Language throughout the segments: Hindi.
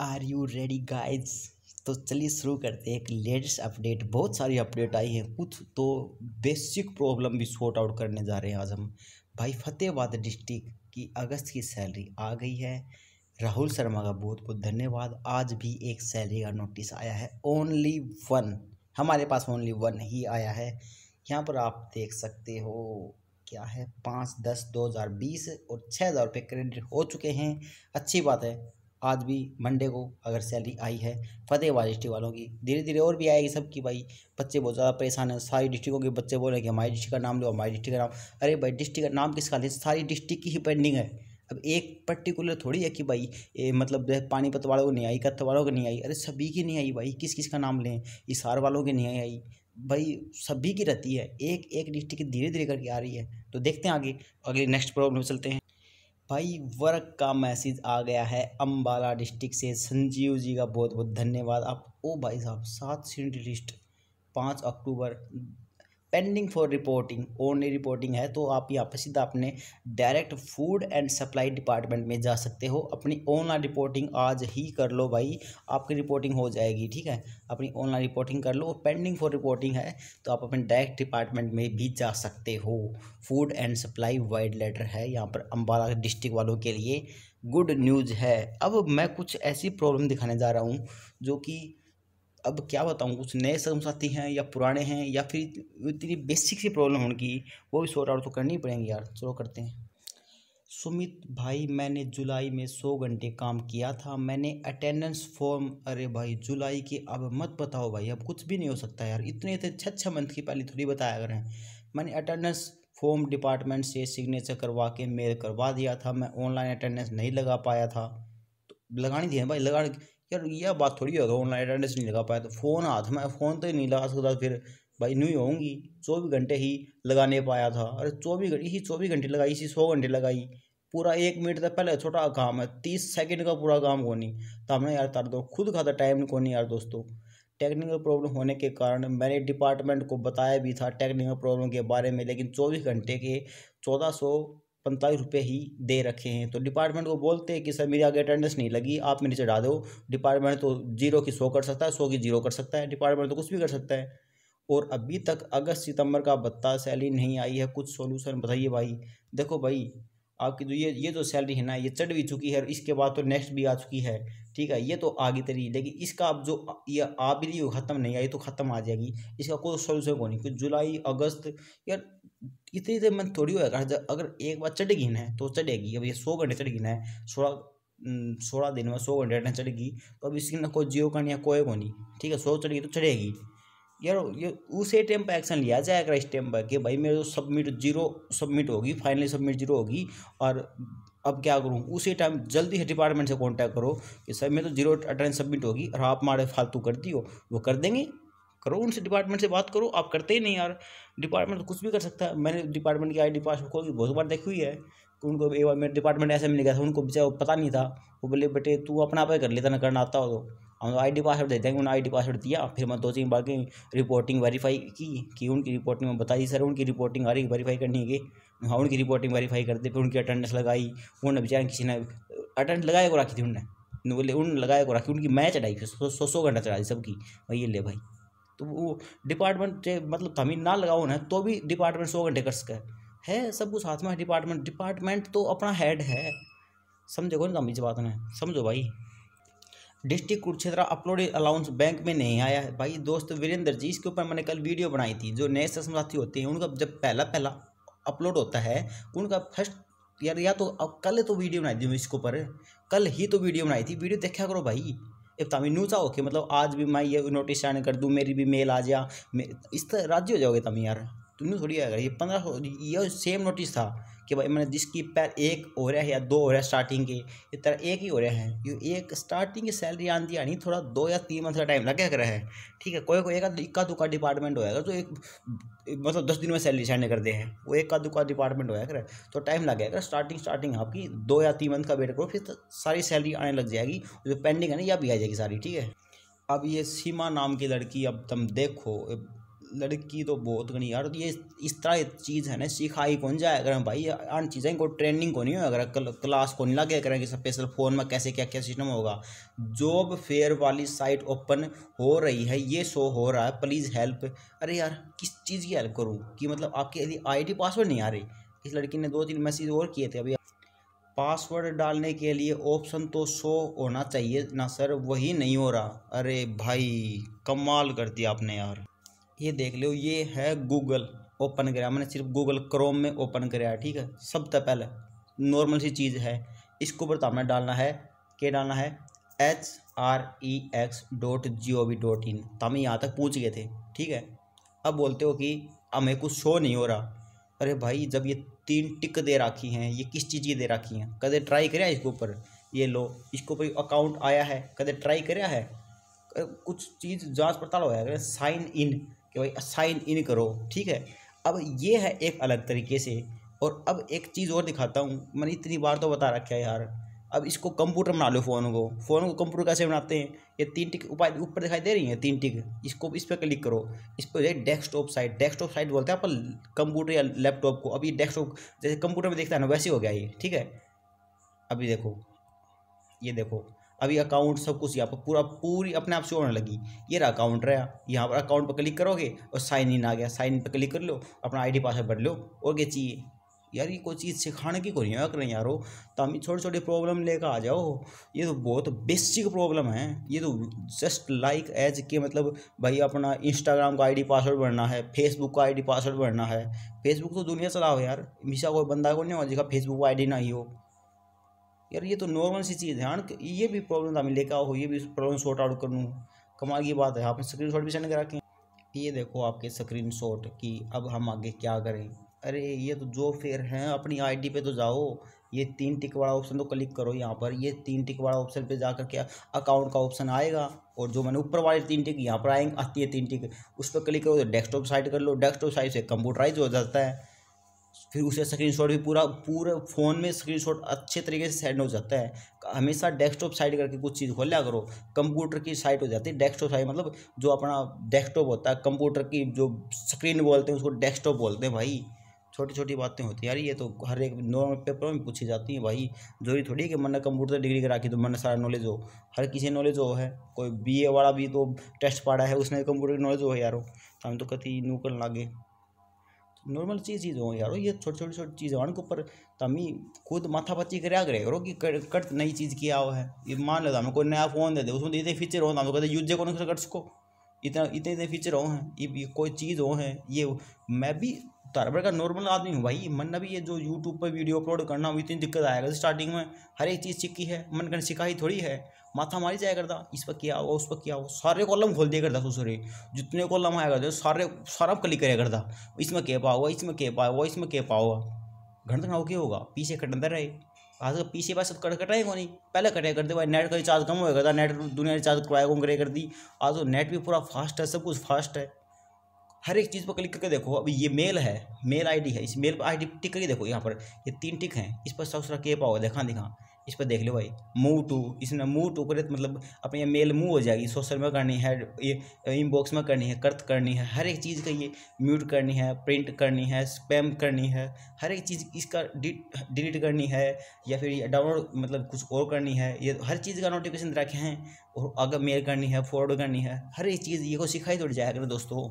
आर यू रेडी गाइड्स तो चलिए शुरू करते हैं एक लेटेस्ट अपडेट बहुत सारी अपडेट आई है कुछ तो बेसिक प्रॉब्लम भी सॉर्ट आउट करने जा रहे हैं आज हम भाई फतेहबाद डिस्ट्रिक्ट की अगस्त की सैलरी आ गई है राहुल शर्मा का बहुत बहुत धन्यवाद आज भी एक सैलरी का नोटिस आया है ओनली वन हमारे पास ओनली वन ही आया है यहाँ पर आप देख सकते हो क्या है पाँच दस दो हज़ार बीस और छः हज़ार रुपये क्रेडिट हो चुके हैं अच्छी बात है आज भी मंडे को अगर सैलरी आई है वाली डिस्ट्रिक्ट वालों की धीरे धीरे और भी आएगी सबकी भाई बच्चे बहुत ज़्यादा परेशान हैं सारी डिस्ट्रिक्टों के बच्चे हैं कि हमारी डिस्ट्रिक्ट का नाम लो हमारी डिस्ट्रिक्ट का नाम अरे भाई डिस्ट्रिक्ट का नाम किसका लें सारी डिस्ट्रिक्ट की ही पेंडिंग है अब एक पर्टिकुलर थोड़ी है कि भाई ए, मतलब पानीपत वालों को नहीं आई कत्थ वालों को नहीं आई अरे सभी की नहीं आई भाई किस किस का नाम लें इसार वालों की नहीं आई भाई सभी की रहती है एक एक डिस्ट्रिक्ट धीरे धीरे करके आ रही है तो देखते हैं आगे अगले नेक्स्ट प्रॉब्लम चलते हैं भाई वर्क का मैसेज आ गया है अम्बाला डिस्ट्रिक्ट से संजीव जी का बहुत बहुत धन्यवाद आप ओ भाई साहब सात सीट लिस्ट पाँच अक्टूबर pending for reporting only reporting है तो आप यहाँ पर सीधा अपने direct food and supply department में जा सकते हो अपनी ऑनलाइन रिपोर्टिंग आज ही कर लो भाई आपकी रिपोर्टिंग हो जाएगी ठीक है अपनी ऑनलाइन रिपोर्टिंग कर लो और पेंडिंग फॉर रिपोर्टिंग है तो आप अपने डायरेक्ट डिपार्टमेंट में भी जा सकते हो food and supply vide letter है यहाँ पर अम्बाला डिस्ट्रिक्ट वालों के लिए गुड न्यूज़ है अब मैं कुछ ऐसी प्रॉब्लम दिखाने जा रहा हूँ जो कि अब क्या बताऊँ कुछ नए सर्म साथी हैं या पुराने हैं या फिर इतनी बेसिक सी प्रॉब्लम होगी वो भी सॉर्ट आउट तो करनी पड़ेंगी यार चलो करते हैं सुमित भाई मैंने जुलाई में सौ घंटे काम किया था मैंने अटेंडेंस फॉर्म अरे भाई जुलाई की अब मत बताओ भाई अब कुछ भी नहीं हो सकता यार इतने इतने छः छः मंथ की पहले थोड़ी बताया करें मैंने अटेंडेंस फॉर्म डिपार्टमेंट से सिग्नेचर करवा के मेल करवा दिया था मैं ऑनलाइन अटेंडेंस नहीं लगा पाया था तो लगानी थी भाई लगा यार यह बात थोड़ी होगा ऑनलाइन अटेंडेंस नहीं लगा पाया तो फ़ोन हाथ में फ़ोन तो नहीं लगा सकता फिर भाई न्यू होंगी चौबीस घंटे ही लगाने पाया था अरे चौबीस घंटे इसी चौबीस घंटे लगाई इसी सौ घंटे लगाई पूरा एक मिनट तक पहले छोटा काम है तीस सेकंड का पूरा काम को नहीं तो हमने यार तार दो खुद खाता तो टाइम को नहीं यार दोस्तों टेक्निकल प्रॉब्लम होने के कारण मैंने डिपार्टमेंट को बताया भी था टेक्निकल प्रॉब्लम के बारे में लेकिन चौबीस घंटे के चौदह सौ पैंतालीस रुपये ही दे रखे हैं तो डिपार्टमेंट को बोलते हैं कि सर मेरी आगे अटेंडेंस नहीं लगी आप मेरी चढ़ा दो डिपार्टमेंट तो जीरो की सौ कर सकता है सौ की जीरो कर सकता है डिपार्टमेंट तो कुछ भी कर सकता है और अभी तक अगस्त सितंबर का भत्ता सैलरी नहीं आई है कुछ सोल्यूशन बताइए भाई देखो भाई आपकी जो तो ये ये जो सैलरी है ना ये चढ़ भी चुकी है और इसके बाद तो नेक्स्ट भी आ चुकी है ठीक है ये तो आगे तरी लेकिन इसका अब जो ये आ भी ख़त्म नहीं आई तो ख़त्म आ जाएगी इसका कोई सोल्यूशन को नहीं कुछ जुलाई अगस्त यार इतनी देर में थोड़ी होगा अगर एक बार चढ़ेगी ना तो चढ़ेगी अब ये सौ घंटे चढ़ेगी ना सोलह सोलह दिन में सौ घंटे ना चढ़ेगी तो अब इसकी ना कोई जियो का नहीं कोई को नहीं ठीक है सौ चढ़ेगी तो चढ़ेगी यार ये उसी टाइम पर एक्शन लिया जाएगा इस टाइम पर कि भाई मेरे तो सबमिट जीरो सबमिट होगी फाइनली सबमिट जीरो होगी और अब क्या करूँ उसी टाइम जल्दी से डिपार्टमेंट से कांटेक्ट करो कि सर मेरे तो जीरो अटेंडेंस सबमिट होगी और आप हमारे फालतू कर हो वो कर देंगे करो उनसे डिपार्टमेंट से बात करो आप करते ही नहीं यार डिपार्टमेंट तो कुछ भी कर सकता है मैंने डिपार्टमेंट की आई डी पासबुक होगी बहुत बार देखी हुई है कि उनको एक बार मेरे डिपार्टमेंट ऐसे मिल गया था उनको बेचारा पता नहीं था वो बोले बेटे तू अपना आप कर लेता ना करना आता हो तो हम आई डी पासवर्ड दे देंगे उन्होंने आई डी पासवर्ड दिया फिर मैं दो तीन बार की रिपोर्टिंग वेरीफाई की कि उनकी रिपोर्टिंग में बताई सर उनकी रिपोर्टिंग आ रही वेरीफाई करनी है कि हाँ उनकी रिपोर्टिंग वेरीफाई कर दी फिर उनकी अटेंडेंस लगाई उन्होंने बेचारे किसी ने अटेंडेंस लगाए को रखी थी उन्होंने बोले उन लगाए को रखी उनकी मैं चढ़ाई सौ सौ घंटा चढ़ाई सबकी भाई ये ले भाई तो वो डिपार्टमेंट मतलब कमी ना लगाओ ना तो भी डिपार्टमेंट सौ घंटे कर सके है सब कुछ हाथ में डिपार्टमेंट डिपार्टमेंट तो अपना हेड है समझोगे ना कमी बात ने समझो भाई district Kurukshetra uploaded allowance bank में नहीं आया है भाई दोस्त वीरेंद्र जी इसके ऊपर मैंने कल वीडियो बनाई थी जो नए सस्म साथी होते हैं उनका जब पहला पहला अपलोड होता है उनका फर्स्ट यार या तो अब कल तो वीडियो बनाई थी इसके ऊपर कल ही तो वीडियो बनाई थी वीडियो देखा करो भाई तभी नू चाहो कि मतलब आज भी मैं ये नोटिस साइन कर दूँ मेरी भी मेल आ जा इस तरह राजी हो जाओगे तुम यार भी थोड़ी आएगा ये पंद्रह ये सेम नोटिस था कि भाई मैंने जिसकी पैर एक हो रहा है या दो हो रहा है स्टार्टिंग के ये तरह एक ही हो रहा है ये एक स्टार्टिंग की सैलरी आंधी आनी थोड़ा दो या तीन मंथ का टाइम लगे रहा है ठीक है कोई कोई एक इक्का दुक्का डिपार्टमेंट होएगा तो एक मतलब दस दिन में सैलरी सैंड करते हैं वो एक का दुका डिपार्टमेंट होया कर तो टाइम लगेगा स्टार्टिंग स्टार्टिंग आपकी दो या तीन मंथ का वेट करो फिर सारी सैलरी आने लग जाएगी जो पेंडिंग है ना यह भी आ जाएगी सारी ठीक है अब ये सीमा नाम की लड़की अब तुम देखो लड़की तो बहुत घनी यार ये इस तरह चीज़ है ना सिखाई कौन जाए अगर भाई अन चीज़ें को ट्रेनिंग को नहीं हो अगर कल, क्लास को नहीं लगे करें कि स्पेशल फ़ोन में कैसे क्या क्या सिस्टम होगा जॉब फेयर वाली साइट ओपन हो रही है ये शो हो रहा है प्लीज़ हेल्प अरे यार किस चीज़ की हेल्प करूँ कि मतलब आपके लिए आई पासवर्ड नहीं आ रही इस लड़की ने दो तीन मैसेज और किए थे अभी पासवर्ड डालने के लिए ऑप्शन तो शो होना चाहिए ना सर वही नहीं हो रहा अरे भाई कमाल कर दिया आपने यार ये देख लो ये है गूगल ओपन कराया मैंने सिर्फ गूगल क्रोम में ओपन कराया ठीक है सबसे पहले नॉर्मल सी चीज़ है इसके ऊपर तो हमने डालना है क्या डालना है H R E X dot G O V dot in तो हम यहाँ तक पहुँच गए थे ठीक है अब बोलते हो कि हमें कुछ शो नहीं हो रहा अरे भाई जब ये तीन टिक दे रखी हैं ये किस चीज़ की दे रखी हैं कदे ट्राई करा इसके ऊपर ये लो इसके ऊपर अकाउंट आया है कदे ट्राई कराया है कुछ चीज़ जांच पड़ताल होया साइन इन कि भाई साइन इन करो ठीक है अब ये है एक अलग तरीके से और अब एक चीज़ और दिखाता हूँ मैंने इतनी बार तो बता रखा है यार अब इसको कंप्यूटर बना लो फ़ोन को फ़ोन को कंप्यूटर कैसे बनाते हैं ये तीन टिक उपाय ऊपर दिखाई दे रही हैं तीन टिक इसको इस पर क्लिक करो इस पर डेस्कटॉप साइट डेस्कटॉप साइट बोलते हैं अपन कंप्यूटर या लैपटॉप को अभी डेस्कटॉप जैसे कंप्यूटर में देखता है ना वैसे हो गया ये ठीक है अभी देखो ये देखो अभी अकाउंट सब कुछ यहाँ पर पूरा पूरी अपने आप से होने लगी ये रहा अकाउंट रहा यहाँ पर अकाउंट पर क्लिक करोगे और साइन इन आ गया साइन इन पर क्लिक कर लो अपना आईडी पासवर्ड भर लो और क्या चाहिए यार ये कोई चीज़ सिखाने की को नहीं कर यार हो हम छोटी छोटी प्रॉब्लम लेकर आ जाओ ये तो बहुत बेसिक प्रॉब्लम है ये तो जस्ट लाइक एज के मतलब भाई अपना इंस्टाग्राम का आईडी पासवर्ड भरना है फेसबुक का आईडी पासवर्ड भरना है फेसबुक तो दुनिया चलाओ यार मिशा कोई बंदा को नहीं हो जिसका फेसबुक का आई ना ही हो यार ये तो नॉर्मल सी चीज़ है हाँ ये भी प्रॉब्लम मैं लेकर आओ ये भी प्रॉब्लम शॉर्ट आउट कर लूँ कमाल की बात है आपने स्क्रीन शॉट भी सेंड करा के ये देखो आपके स्क्रीन शॉट कि अब हम आगे क्या करें अरे ये तो जो फेयर हैं अपनी आईडी पे तो जाओ ये तीन टिक वाला ऑप्शन तो क्लिक करो यहाँ पर ये तीन टिक वाला ऑप्शन पे जाकर क्या अकाउंट का ऑप्शन आएगा और जो मैंने ऊपर वाले तीन टिक यहाँ पर आएंगे आती है तीन टिक उस पर क्लिक करो तो डेस्कटॉप साइड कर लो डेस्कटॉप साइड से कंप्यूटराइज हो जाता है फिर उसे स्क्रीनशॉट भी पूरा पूरे फ़ोन में स्क्रीनशॉट अच्छे तरीके से साइड हो जाता है हमेशा डेस्कटॉप साइड करके कुछ चीज़ खोल लिया करो कंप्यूटर की साइड हो जाती है डेस्कटॉप साइड मतलब जो अपना डेस्कटॉप होता है कंप्यूटर की जो स्क्रीन बोलते हैं उसको डेस्कटॉप बोलते हैं भाई छोटी छोटी बातें होती यार ये तो हर एक नॉर्मल पेपरों में पूछी जाती हैं भाई जरूरी थोड़ी है कि मन कंप्यूटर डिग्री करा के तो मन सारा नॉलेज हो हर किसी नॉलेज हो है कोई बीए वाला भी तो टेस्ट पढ़ा है उसने कंप्यूटर की नॉलेज हो है यारो हम तो कति नूकल लागे नॉर्मल चीज़ चीज़ हो यार ये छोटी छोटी छोटी चीज़ उनके ऊपर तमी खुद पच्ची कर करो कि कट नई चीज़ किया हुआ है ये मान लेता हमें कोई नया फ़ोन दे दे उसमें इतने फीचर हो हम कहते यूज को कौन कर सको इतना इतने इतने फीचर हो हैं ये कोई चीज़ हो है ये मैं भी तारबर का नॉर्मल आदमी हूँ भाई मन ने भी ये जो यूट्यूब पर वीडियो अपलोड करना इतनी दिक्कत आएगा स्टार्टिंग में हर एक चीज़ सीखी है मन कर सिखाई थोड़ी है माथा मारी जाया करता इस पर क्या होगा उस पर क्या होगा सारे कॉलम खोल दिया करता सुसरे जितने कॉलम आया करते सारे सारा क्लिक कराया करता इसमें पा आओगा इसमें पा हुआ इसमें पा आओगा घंटे हो ओके होगा पीछे कटंदा रहे आज का पीछे पास कट कटाए को नहीं पहले कटाया करते भाई नेट का रिचार्ज कम होया करता नेट दुनिया रिचार्ज करवाया कम करे कर दी आज तो नेट भी पूरा फास्ट है सब कुछ फास्ट है हर एक चीज़ पर क्लिक करके देखो अभी ये मेल है मेल आईडी है इस मेल पर आईडी टिक करके देखो यहाँ पर ये तीन टिक हैं इस पर सबसे के पाओ आओगे देखा दिखा इस पर देख लो भाई मूव टू इसमें मूव टू करे तो मतलब अपने मेल मूव हो जाएगी सोशल में करनी है ये इनबॉक्स में करनी है कर्त करनी है हर एक चीज़ का ये म्यूट करनी है प्रिंट करनी है स्पैम करनी है हर एक चीज़ इसका डिलीट करनी है या फिर डाउनलोड मतलब कुछ और करनी है ये हर चीज़ का नोटिफिकेशन रखे हैं और अगर मेल करनी है फॉरवर्ड करनी है हर एक चीज़ ये को सिखाई थोड़ी जाएगा ना दोस्तों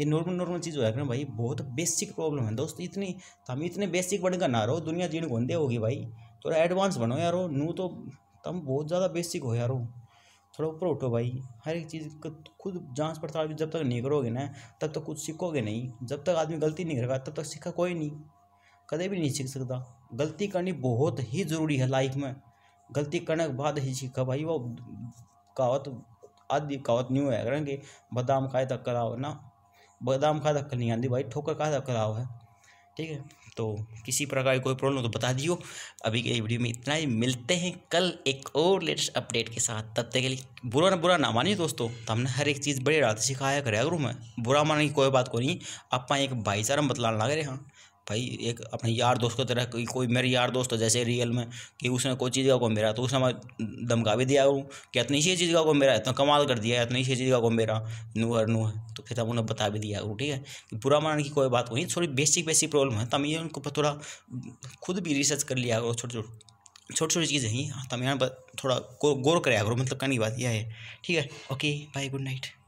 ये नॉर्मल नॉर्मल चीज़ हो जाएगा ना भाई बहुत बेसिक प्रॉब्लम है दोस्तों इतनी हम इतने बेसिक बन का ना रहो दुनिया जीण गोंदे होगी भाई थोड़ा एडवांस बनो यार नू तो तुम बहुत ज़्यादा बेसिक हो यार थोड़ा ऊपर उठो भाई हर एक चीज़ का खुद जांच पड़ताल जब तक नहीं करोगे ना तब तक कुछ सीखोगे नहीं जब तक आदमी गलती नहीं करेगा तब तक सीखा कोई नहीं कदे भी नहीं सीख सकता गलती करनी बहुत ही ज़रूरी है लाइफ में गलती करने के बाद ही सीखा भाई वो कहावत आदि कहावत न्यू है करेंगे बादाम खाए तक कराओ ना बादाम खाए तक नहीं आती भाई ठोकर खाए तक कराओ है ठीक है तो किसी प्रकार की कोई प्रॉब्लम तो बता दियो अभी के वीडियो में इतना ही मिलते हैं कल एक और लेटेस्ट अपडेट के साथ तब तक के लिए बुरा ना बुरा ना मानिए दोस्तों तो हमने हर एक चीज़ बड़े रात सिखाया कराया अगर मैं बुरा मानने की कोई बात को नहीं आप एक भाईचारा बतलाने लग रहे हाँ भाई एक अपने यार दोस्त की तरह कोई कोई मेरे यार दोस्त है जैसे रियल में कि उसने कोई चीज़ का को मेरा तो उसने मैं धमका भी दिया हूँ कि इतनी सी चीज़ का को मेरा इतना कमाल कर दिया इतनी सी चीज़ का को मेरा नू और नू है तो फिर तब उन्हें बता भी दिया ठीक है कि बुरा मानने की कोई बात नहीं थोड़ी बेसिक बेसिक प्रॉब्लम है तब ये उनको थोड़ा खुद भी रिसर्च कर लिया करो छोटे छोटे छोटी छोटी चीज़ें हैं हाँ, तब यहाँ पर थोड़ा गौर कराया करो मतलब कहने की बात यह है ठीक है ओके बाय गुड नाइट